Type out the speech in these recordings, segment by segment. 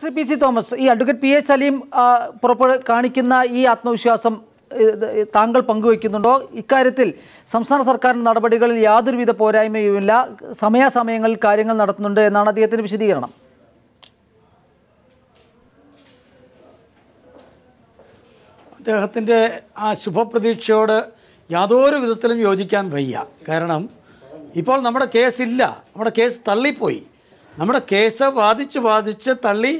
Shri P C Thomas ഈ advocate P H Aleem പുറപ്പെടു കാണിക്കുന്ന ഈ ആത്മവിശ്വാസം താങ്കൾ പങ്കുവയ്ക്കുന്നുണ്ടോ ഇക്കാര്യത്തിൽ സംസ്ഥാന സർക്കാരിൻ്റെ നടപടികളിൽ യാതൊരുവിധ പോരായ്മയുമില്ല സമയാസമയങ്ങളിൽ കാര്യങ്ങൾ നടത്തുന്നുണ്ട് എന്നാണ് അദ്ദേഹത്തിൻ്റെ വിശദീകരണം അദ്ദേഹത്തിൻ്റെ ആ ശുഭപ്രതീക്ഷയോട് യാതൊരു വിധത്തിലും യോജിക്കാൻ വയ്യ കാരണം ഇപ്പോൾ നമ്മുടെ കേസില്ല നമ്മുടെ കേസ് തള്ളിപ്പോയി നമ്മുടെ കേസ് വാദിച്ച് വാദിച്ച് തള്ളി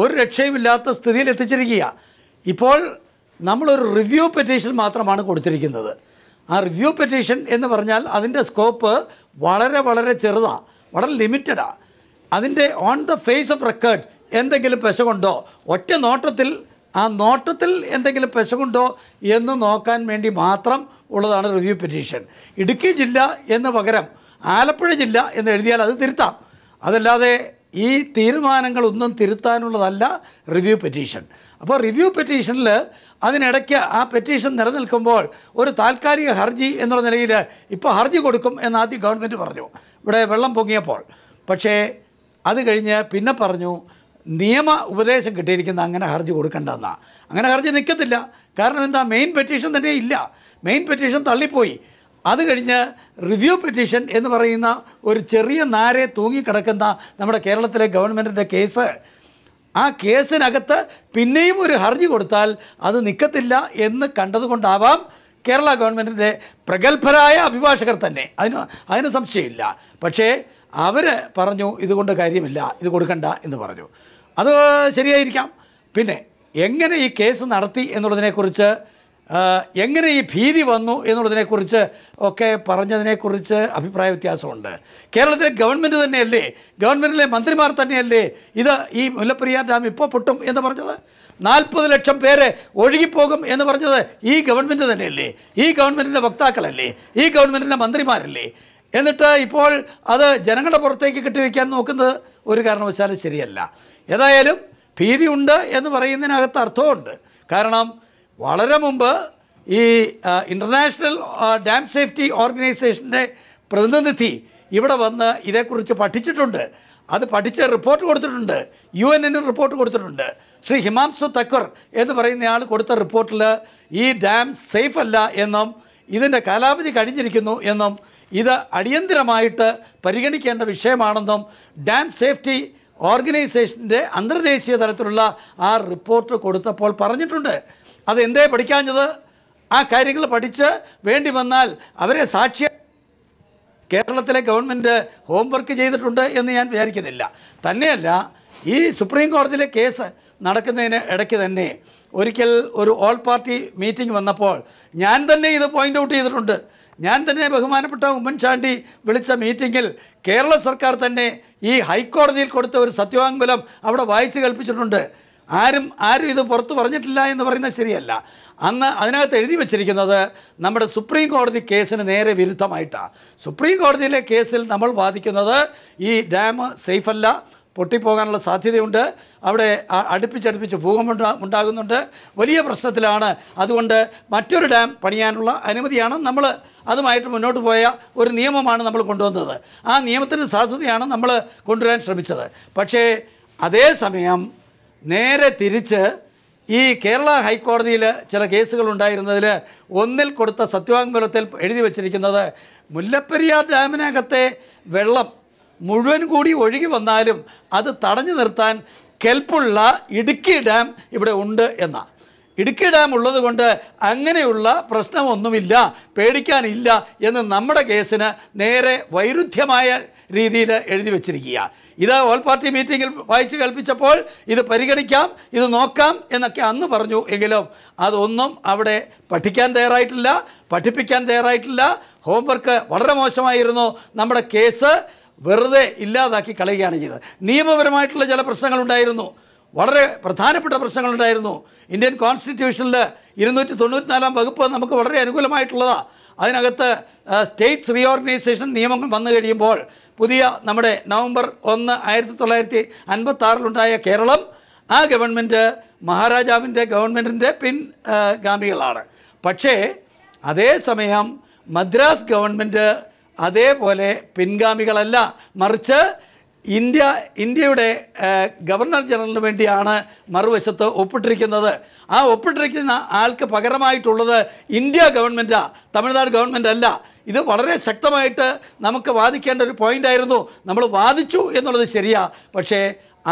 ഒരു രക്ഷയുമില്ലാത്ത സ്ഥിതിയിൽ എത്തിച്ചിരിക്കുക ഇപ്പോൾ നമ്മളൊരു റിവ്യൂ പെറ്റീഷൻ മാത്രമാണ് കൊടുത്തിരിക്കുന്നത് ആ റിവ്യൂ പെറ്റീഷൻ എന്ന് പറഞ്ഞാൽ അതിൻ്റെ സ്കോപ്പ് വളരെ വളരെ ചെറുതാണ് വളരെ ലിമിറ്റഡാണ് അതിൻ്റെ on the face of record എന്തെങ്കിലും പെശകുണ്ടോ ഒറ്റ നോട്ടത്തിൽ ആ നോട്ടത്തിൽ എന്തെങ്കിലും പെശകുണ്ടോ എന്ന് നോക്കാൻ വേണ്ടി മാത്രം ഉള്ളതാണ് റിവ്യൂ പെറ്റീഷൻ ഇടുക്കി ജില്ല എന്ന് പകരം ആലപ്പുഴ ജില്ല എന്ന് എഴുതിയാൽ അത് തിരുത്താം അതല്ലാതെ ഈ തീരുമാനങ്ങളൊന്നും തിരുത്താനുള്ളതല്ല റിവ്യൂ പെറ്റീഷൻ അപ്പോൾ റിവ്യൂ പെറ്റീഷനിൽ അതിനിടയ്ക്ക് ആ പെറ്റീഷൻ നിലനിൽക്കുമ്പോൾ ഒരു താൽക്കാലിക ഹർജി എന്നുള്ള നിലയിൽ ഇപ്പോൾ ഹർജി കൊടുക്കും എന്ന് ആദ്യം ഗവൺമെൻറ് പറഞ്ഞു ഇവിടെ വെള്ളം പൊങ്ങിയപ്പോൾ പക്ഷേ അത് കഴിഞ്ഞ് പിന്നെ പറഞ്ഞു നിയമ ഉപദേശം കിട്ടിയിരിക്കുന്ന അങ്ങനെ ഹർജി കൊടുക്കേണ്ടെന്നാണ് അങ്ങനെ ഹർജി നിൽക്കത്തില്ല കാരണം എന്താ മെയിൻ പെറ്റീഷൻ തന്നെ ഇല്ല മെയിൻ പെറ്റീഷൻ തള്ളിപ്പോയി അത് കഴിഞ്ഞ് റിവ്യൂ പെറ്റീഷൻ എന്ന് പറയുന്ന ഒരു ചെറിയ നാരെ തൂങ്ങിക്കിടക്കുന്ന നമ്മുടെ കേരളത്തിലെ ഗവൺമെൻറ്റിൻ്റെ കേസ് ആ കേസിനകത്ത് പിന്നെയും ഒരു ഹർജി കൊടുത്താൽ അത് നിൽക്കത്തില്ല എന്ന് കണ്ടതുകൊണ്ടാവാം കേരള ഗവൺമെൻറ്റിൻ്റെ പ്രഗത്ഭരായ അഭിഭാഷകർ തന്നെ അതിന് അതിന് സംശയമില്ല പക്ഷേ അവർ പറഞ്ഞു ഇതുകൊണ്ട് കാര്യമില്ല ഇത് കൊടുക്കണ്ട എന്ന് പറഞ്ഞു അത് ശരിയായിരിക്കാം പിന്നെ എങ്ങനെ ഈ കേസ് നടത്തി എന്നുള്ളതിനെക്കുറിച്ച് എങ്ങനെ ഈ ഭീതി വന്നു എന്നുള്ളതിനെക്കുറിച്ച് ഒക്കെ പറഞ്ഞതിനെക്കുറിച്ച് അഭിപ്രായ വ്യത്യാസമുണ്ട് കേരളത്തിലെ ഗവൺമെൻറ് തന്നെയല്ലേ ഗവൺമെൻറ്റിലെ മന്ത്രിമാർ തന്നെയല്ലേ ഇത് ഈ മുല്ലപ്പെരിയാർ ഡാം ഇപ്പോൾ പൊട്ടും എന്ന് പറഞ്ഞത് നാൽപ്പത് ലക്ഷം പേര് ഒഴുകിപ്പോകും എന്ന് പറഞ്ഞത് ഈ ഗവൺമെൻറ് തന്നെയല്ലേ ഈ ഗവൺമെൻറ്റിൻ്റെ വക്താക്കളല്ലേ ഈ ഗവൺമെൻറ്റിൻ്റെ മന്ത്രിമാരല്ലേ എന്നിട്ട് ഇപ്പോൾ അത് ജനങ്ങളുടെ പുറത്തേക്ക് കെട്ടിവെക്കാൻ നോക്കുന്നത് ഒരു കാരണവശാലും ശരിയല്ല ഏതായാലും ഭീതിയുണ്ട് എന്ന് പറയുന്നതിനകത്ത് അർത്ഥമുണ്ട് കാരണം വളരെ മുമ്പ് ഈ ഇൻ്റർനാഷണൽ ഡാം സേഫ്റ്റി ഓർഗനൈസേഷൻ്റെ പ്രതിനിധി ഇവിടെ വന്ന് ഇതേക്കുറിച്ച് പഠിച്ചിട്ടുണ്ട് അത് പഠിച്ച് റിപ്പോർട്ട് കൊടുത്തിട്ടുണ്ട് യു എന്നും റിപ്പോർട്ട് കൊടുത്തിട്ടുണ്ട് ശ്രീ ഹിമാംസു തക്കർ എന്ന് പറയുന്നയാൾ കൊടുത്ത റിപ്പോർട്ടിൽ ഈ ഡാം സേഫ് അല്ല എന്നും ഇതിൻ്റെ കാലാവധി കഴിഞ്ഞിരിക്കുന്നു എന്നും ഇത് അടിയന്തിരമായിട്ട് പരിഗണിക്കേണ്ട വിഷയമാണെന്നും ഡാം സേഫ്റ്റി ഓർഗനൈസേഷൻ്റെ അന്തർദേശീയ തലത്തിലുള്ള ആ റിപ്പോർട്ട് കൊടുത്തപ്പോൾ പറഞ്ഞിട്ടുണ്ട് അത് എന്തേ പഠിക്കാഞ്ഞത് ആ കാര്യങ്ങൾ പഠിച്ച് വേണ്ടി വന്നാൽ അവരെ സാക്ഷ്യ കേരളത്തിലെ ഗവൺമെൻറ് ഹോംവർക്ക് ചെയ്തിട്ടുണ്ട് എന്ന് ഞാൻ വിചാരിക്കുന്നില്ല തന്നെയല്ല ഈ സുപ്രീം കോടതിയിലെ കേസ് നടക്കുന്നതിന് ഇടയ്ക്ക് തന്നെ ഒരിക്കൽ ഒരു ഓൾ പാർട്ടി മീറ്റിംഗ് വന്നപ്പോൾ ഞാൻ തന്നെ ഇത് പോയിൻ്റ് ഔട്ട് ചെയ്തിട്ടുണ്ട് ഞാൻ തന്നെ ബഹുമാനപ്പെട്ട ഉമ്മൻചാണ്ടി വിളിച്ച മീറ്റിങ്ങിൽ കേരള സർക്കാർ തന്നെ ഈ ഹൈക്കോടതിയിൽ കൊടുത്ത ഒരു സത്യവാങ്മൂലം അവിടെ വായിച്ചു കൽപ്പിച്ചിട്ടുണ്ട് ആരും ആരും ഇത് പുറത്ത് പറഞ്ഞിട്ടില്ല എന്ന് പറയുന്നത് ശരിയല്ല അന്ന് അതിനകത്ത് എഴുതി വച്ചിരിക്കുന്നത് നമ്മുടെ സുപ്രീം കോടതി കേസിന് നേരെ വിരുദ്ധമായിട്ടാണ് സുപ്രീം കോടതിയിലെ കേസിൽ നമ്മൾ വാദിക്കുന്നത് ഈ ഡാം സേഫല്ല പൊട്ടിപ്പോകാനുള്ള സാധ്യതയുണ്ട് അവിടെ അടുപ്പിച്ചടുപ്പിച്ച് ഭൂകമ്പം ഉണ്ടാകുന്നുണ്ട് വലിയ പ്രശ്നത്തിലാണ് അതുകൊണ്ട് മറ്റൊരു ഡാം പണിയാനുള്ള അനുമതിയാണ് നമ്മൾ അതുമായിട്ട് മുന്നോട്ട് പോയ ഒരു നിയമമാണ് നമ്മൾ കൊണ്ടുവന്നത് ആ നിയമത്തിന് സാധുതയാണ് നമ്മൾ കൊണ്ടുവരാൻ ശ്രമിച്ചത് പക്ഷേ അതേസമയം നേരെ തിരിച്ച് ഈ കേരള ഹൈക്കോടതിയിൽ ചില കേസുകൾ ഉണ്ടായിരുന്നതിൽ ഒന്നിൽ കൊടുത്ത സത്യവാങ്മൂലത്തിൽ എഴുതി വച്ചിരിക്കുന്നത് മുല്ലപ്പെരിയാർ ഡാമിനകത്തെ വെള്ളം മുഴുവൻ കൂടി ഒഴുകി വന്നാലും അത് തടഞ്ഞു നിർത്താൻ കെൽപ്പുള്ള ഇടുക്കി ഡാം ഇവിടെ ഉണ്ട് എന്നാണ് ഇടുക്കി ഡാം ഉള്ളതുകൊണ്ട് അങ്ങനെയുള്ള പ്രശ്നമൊന്നുമില്ല പേടിക്കാനില്ല എന്ന് നമ്മുടെ കേസിന് നേരെ വൈരുദ്ധ്യമായ രീതിയിൽ എഴുതി വച്ചിരിക്കുക ഇത് ഓൾ പാർട്ടി മീറ്റിങ്ങിൽ വായിച്ച് കേൾപ്പിച്ചപ്പോൾ ഇത് പരിഗണിക്കാം ഇത് നോക്കാം എന്നൊക്കെ അന്ന് പറഞ്ഞു എങ്കിലും അതൊന്നും അവിടെ പഠിക്കാൻ തയ്യാറായിട്ടില്ല പഠിപ്പിക്കാൻ തയ്യാറായിട്ടില്ല ഹോംവർക്ക് വളരെ മോശമായിരുന്നു നമ്മുടെ കേസ് വെറുതെ ഇല്ലാതാക്കി കളയുകയാണ് ചെയ്തത് നിയമപരമായിട്ടുള്ള ചില പ്രശ്നങ്ങളുണ്ടായിരുന്നു വളരെ പ്രധാനപ്പെട്ട പ്രശ്നങ്ങളുണ്ടായിരുന്നു ഇന്ത്യൻ കോൺസ്റ്റിറ്റ്യൂഷനിൽ ഇരുന്നൂറ്റി തൊണ്ണൂറ്റിനാലാം വകുപ്പ് നമുക്ക് വളരെ അനുകൂലമായിട്ടുള്ളതാണ് അതിനകത്ത് സ്റ്റേറ്റ്സ് റീഓർഗനൈസേഷൻ നിയമങ്ങൾ വന്നു കഴിയുമ്പോൾ പുതിയ നമ്മുടെ നവംബർ ഒന്ന് ആയിരത്തി തൊള്ളായിരത്തി അൻപത്താറിലുണ്ടായ കേരളം ആ ഗവൺമെൻറ് മഹാരാജാവിൻ്റെ ഗവൺമെൻറ്റിൻ്റെ പിൻഗാമികളാണ് പക്ഷേ അതേസമയം മദ്രാസ് ഗവൺമെൻറ് അതേപോലെ പിൻഗാമികളല്ല മറിച്ച് ഇന്ത്യ ഇന്ത്യയുടെ ഗവർണർ ജനറലിന് വേണ്ടിയാണ് മറുവശത്ത് ഒപ്പിട്ടിരിക്കുന്നത് ആ ഒപ്പിട്ടിരിക്കുന്ന ആൾക്ക് പകരമായിട്ടുള്ളത് ഇന്ത്യ ഗവൺമെൻറ്റാണ് തമിഴ്നാട് ഗവൺമെൻറ് അല്ല ഇത് വളരെ ശക്തമായിട്ട് നമുക്ക് വാദിക്കേണ്ട ഒരു ആയിരുന്നു നമ്മൾ വാദിച്ചു എന്നുള്ളത് ശരിയാണ് പക്ഷേ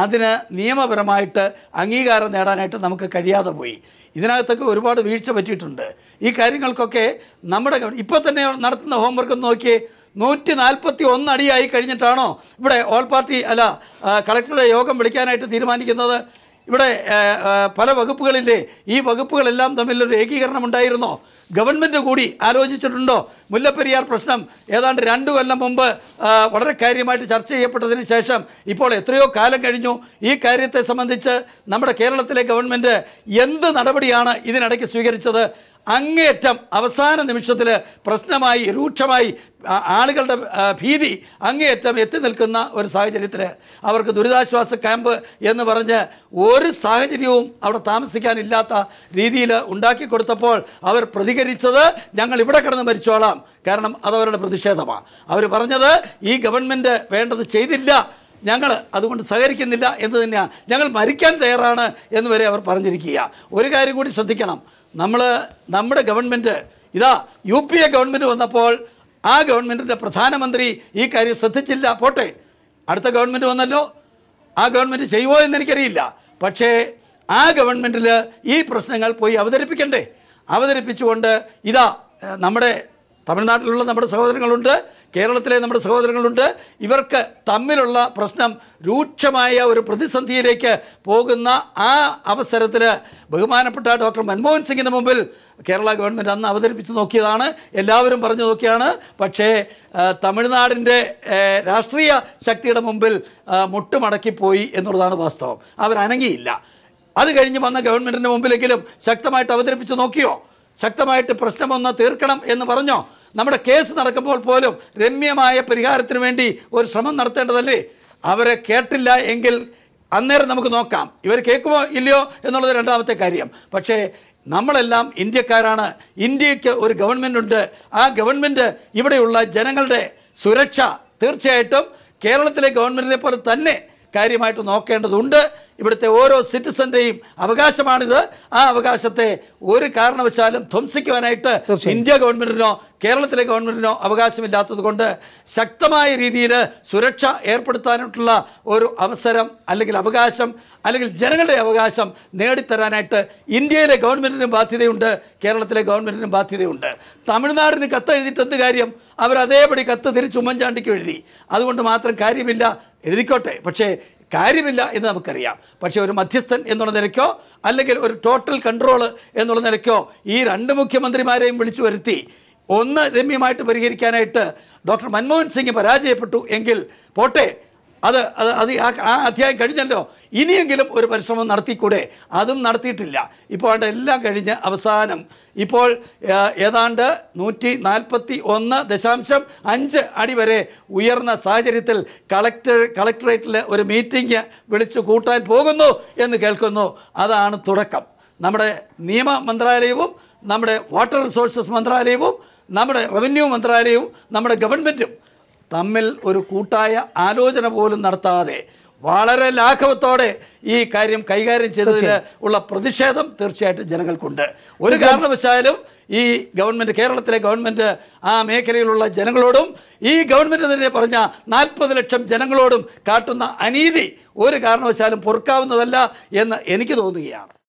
അതിന് നിയമപരമായിട്ട് അംഗീകാരം നേടാനായിട്ട് നമുക്ക് കഴിയാതെ പോയി ഇതിനകത്തൊക്കെ ഒരുപാട് വീഴ്ച പറ്റിയിട്ടുണ്ട് ഈ കാര്യങ്ങൾക്കൊക്കെ നമ്മുടെ ഇപ്പോൾ തന്നെ നടത്തുന്ന ഹോംവർക്ക് നോക്കിയേ നൂറ്റി നാൽപ്പത്തി ഒന്നടിയായി കഴിഞ്ഞിട്ടാണോ ഇവിടെ ഓൾ പാർട്ടി അല്ല കളക്ടറുടെ യോഗം വിളിക്കാനായിട്ട് തീരുമാനിക്കുന്നത് ഇവിടെ പല വകുപ്പുകളില്ലേ ഈ വകുപ്പുകളെല്ലാം തമ്മിലൊരു ഏകീകരണം ഉണ്ടായിരുന്നോ ഗവൺമെൻറ് കൂടി ആലോചിച്ചിട്ടുണ്ടോ മുല്ലപ്പെരിയാർ പ്രശ്നം ഏതാണ്ട് രണ്ട് കൊല്ലം മുമ്പ് വളരെ കാര്യമായിട്ട് ചർച്ച ചെയ്യപ്പെട്ടതിന് ശേഷം ഇപ്പോൾ എത്രയോ കാലം കഴിഞ്ഞു ഈ കാര്യത്തെ സംബന്ധിച്ച് നമ്മുടെ കേരളത്തിലെ ഗവൺമെൻറ് എന്ത് നടപടിയാണ് ഇതിനിടയ്ക്ക് സ്വീകരിച്ചത് അങ്ങേറ്റം അവസാന നിമിഷത്തിൽ പ്രശ്നമായി രൂക്ഷമായി ആളുകളുടെ ഭീതി അങ്ങേയറ്റം എത്തി നിൽക്കുന്ന ഒരു സാഹചര്യത്തിൽ അവർക്ക് ദുരിതാശ്വാസ ക്യാമ്പ് എന്ന് പറഞ്ഞ് ഒരു സാഹചര്യവും അവിടെ താമസിക്കാനില്ലാത്ത രീതിയിൽ ഉണ്ടാക്കി കൊടുത്തപ്പോൾ അവർ പ്രതികരിച്ചത് ഞങ്ങൾ ഇവിടെ കിടന്ന് മരിച്ചോളാം കാരണം അതവരുടെ പ്രതിഷേധമാണ് അവർ പറഞ്ഞത് ഈ ഗവൺമെൻറ് വേണ്ടത് ചെയ്തില്ല ഞങ്ങൾ അതുകൊണ്ട് സഹകരിക്കുന്നില്ല എന്ന് തന്നെയാണ് ഞങ്ങൾ മരിക്കാൻ തയ്യാറാണ് എന്ന് വരെ അവർ പറഞ്ഞിരിക്കുക ഒരു കാര്യം കൂടി ശ്രദ്ധിക്കണം നമ്മൾ നമ്മുടെ ഗവൺമെൻറ് ഇതാ യു പി എ ഗവൺമെൻറ് വന്നപ്പോൾ ആ ഗവൺമെൻറ്റിൻ്റെ പ്രധാനമന്ത്രി ഈ കാര്യം ശ്രദ്ധിച്ചില്ല പോട്ടെ അടുത്ത ഗവൺമെൻറ് വന്നല്ലോ ആ ഗവൺമെൻറ് ചെയ്യുമോ എന്നെനിക്കറിയില്ല പക്ഷേ ആ ഗവൺമെൻറ്റിൽ ഈ പ്രശ്നങ്ങൾ പോയി അവതരിപ്പിക്കണ്ടേ അവതരിപ്പിച്ചുകൊണ്ട് ഇതാ നമ്മുടെ തമിഴ്നാട്ടിലുള്ള നമ്മുടെ സഹോദരങ്ങളുണ്ട് കേരളത്തിലെ നമ്മുടെ സഹോദരങ്ങളുണ്ട് ഇവർക്ക് തമ്മിലുള്ള പ്രശ്നം രൂക്ഷമായ ഒരു പ്രതിസന്ധിയിലേക്ക് പോകുന്ന ആ അവസരത്തിൽ ബഹുമാനപ്പെട്ട ഡോക്ടർ മൻമോഹൻ സിംഗിൻ്റെ മുമ്പിൽ കേരള ഗവൺമെൻറ് അന്ന് അവതരിപ്പിച്ച് നോക്കിയതാണ് എല്ലാവരും പറഞ്ഞു നോക്കിയാണ് പക്ഷേ തമിഴ്നാടിൻ്റെ രാഷ്ട്രീയ ശക്തിയുടെ മുമ്പിൽ മുട്ടുമടക്കിപ്പോയി എന്നുള്ളതാണ് വാസ്തവം അവരനങ്ങിയില്ല അത് കഴിഞ്ഞ് വന്ന ഗവൺമെൻറ്റിൻ്റെ മുമ്പിലെങ്കിലും ശക്തമായിട്ട് അവതരിപ്പിച്ച് നോക്കിയോ ശക്തമായിട്ട് പ്രശ്നമൊന്ന് തീർക്കണം എന്ന് പറഞ്ഞോ നമ്മുടെ കേസ് നടക്കുമ്പോൾ പോലും രമ്യമായ പരിഹാരത്തിന് വേണ്ടി ഒരു ശ്രമം നടത്തേണ്ടതല്ലേ അവരെ കേട്ടില്ല എങ്കിൽ അന്നേരം നമുക്ക് നോക്കാം ഇവർ കേൾക്കുമോ ഇല്ലയോ എന്നുള്ളത് രണ്ടാമത്തെ കാര്യം പക്ഷേ നമ്മളെല്ലാം ഇന്ത്യക്കാരാണ് ഇന്ത്യക്ക് ഒരു ഗവൺമെൻറ് ഉണ്ട് ആ ഗവൺമെൻറ് ഇവിടെയുള്ള ജനങ്ങളുടെ സുരക്ഷ തീർച്ചയായിട്ടും കേരളത്തിലെ ഗവൺമെൻറ്റിനെ പോലെ തന്നെ കാര്യമായിട്ട് നോക്കേണ്ടതുണ്ട് ഇവിടുത്തെ ഓരോ സിറ്റിസന്റെയും അവകാശമാണിത് ആ അവകാശത്തെ ഒരു കാരണവശാലും ധ്വംസിക്കുവാനായിട്ട് ഇന്ത്യ ഗവൺമെന്റിനോ കേരളത്തിലെ ഗവൺമെന്റിനോ അവകാശമില്ലാത്തത് ശക്തമായ രീതിയിൽ സുരക്ഷ ഏർപ്പെടുത്താനായിട്ടുള്ള ഒരു അവസരം അല്ലെങ്കിൽ അവകാശം അല്ലെങ്കിൽ ജനങ്ങളുടെ അവകാശം നേടിത്തരാനായിട്ട് ഇന്ത്യയിലെ ഗവൺമെന്റിനും ബാധ്യതയുണ്ട് കേരളത്തിലെ ഗവൺമെന്റിനും ബാധ്യതയുണ്ട് തമിഴ്നാടിന് കത്ത് എഴുതിയിട്ട് എന്ത് കാര്യം അവർ അതേപടി കത്ത് തിരിച്ച് ഉമ്മൻചാണ്ടിക്ക് എഴുതി അതുകൊണ്ട് മാത്രം കാര്യമില്ല എഴുതിക്കോട്ടെ പക്ഷേ കാര്യമില്ല എന്ന് നമുക്കറിയാം പക്ഷേ ഒരു മധ്യസ്ഥൻ എന്നുള്ള നിലയ്ക്കോ അല്ലെങ്കിൽ ഒരു ടോട്ടൽ കൺട്രോൾ എന്നുള്ള നിലയ്ക്കോ ഈ രണ്ട് മുഖ്യമന്ത്രിമാരെയും വിളിച്ചു വരുത്തി ഒന്ന് രമ്യമായിട്ട് പരിഹരിക്കാനായിട്ട് ഡോക്ടർ മൻമോഹൻ സിംഗ് പരാജയപ്പെട്ടു എങ്കിൽ പോട്ടെ അത് അത് അത് ആ അധ്യായം കഴിഞ്ഞല്ലോ ഇനിയെങ്കിലും ഒരു പരിശ്രമം നടത്തിക്കൂടെ അതും നടത്തിയിട്ടില്ല ഇപ്പോൾ അവിടെ എല്ലാം കഴിഞ്ഞ് അവസാനം ഇപ്പോൾ ഏതാണ്ട് നൂറ്റി നാൽപ്പത്തി ഒന്ന് ദശാംശം അഞ്ച് അടി വരെ ഉയർന്ന സാഹചര്യത്തിൽ കളക്ടർ കളക്ടറേറ്റിൽ ഒരു മീറ്റിംഗ് വിളിച്ചു കൂട്ടാൻ പോകുന്നു എന്ന് കേൾക്കുന്നു അതാണ് തുടക്കം നമ്മുടെ നിയമ മന്ത്രാലയവും നമ്മുടെ വാട്ടർ റിസോഴ്സസ് മന്ത്രാലയവും നമ്മുടെ റവന്യൂ മന്ത്രാലയവും നമ്മുടെ ഗവൺമെൻറ്റും തമ്മിൽ ഒരു കൂട്ടായ ആലോചന പോലും നടത്താതെ വളരെ ലാഘവത്തോടെ ഈ കാര്യം കൈകാര്യം ചെയ്തതിൽ ഉള്ള പ്രതിഷേധം തീർച്ചയായിട്ടും ജനങ്ങൾക്കുണ്ട് ഒരു കാരണവശാലും ഈ ഗവൺമെൻറ് കേരളത്തിലെ ഗവൺമെൻറ് ആ മേഖലയിലുള്ള ജനങ്ങളോടും ഈ ഗവൺമെൻറ് തന്നെ പറഞ്ഞ നാൽപ്പത് ലക്ഷം ജനങ്ങളോടും കാട്ടുന്ന അനീതി ഒരു കാരണവശാലും പൊറുക്കാവുന്നതല്ല എന്ന് എനിക്ക് തോന്നുകയാണ്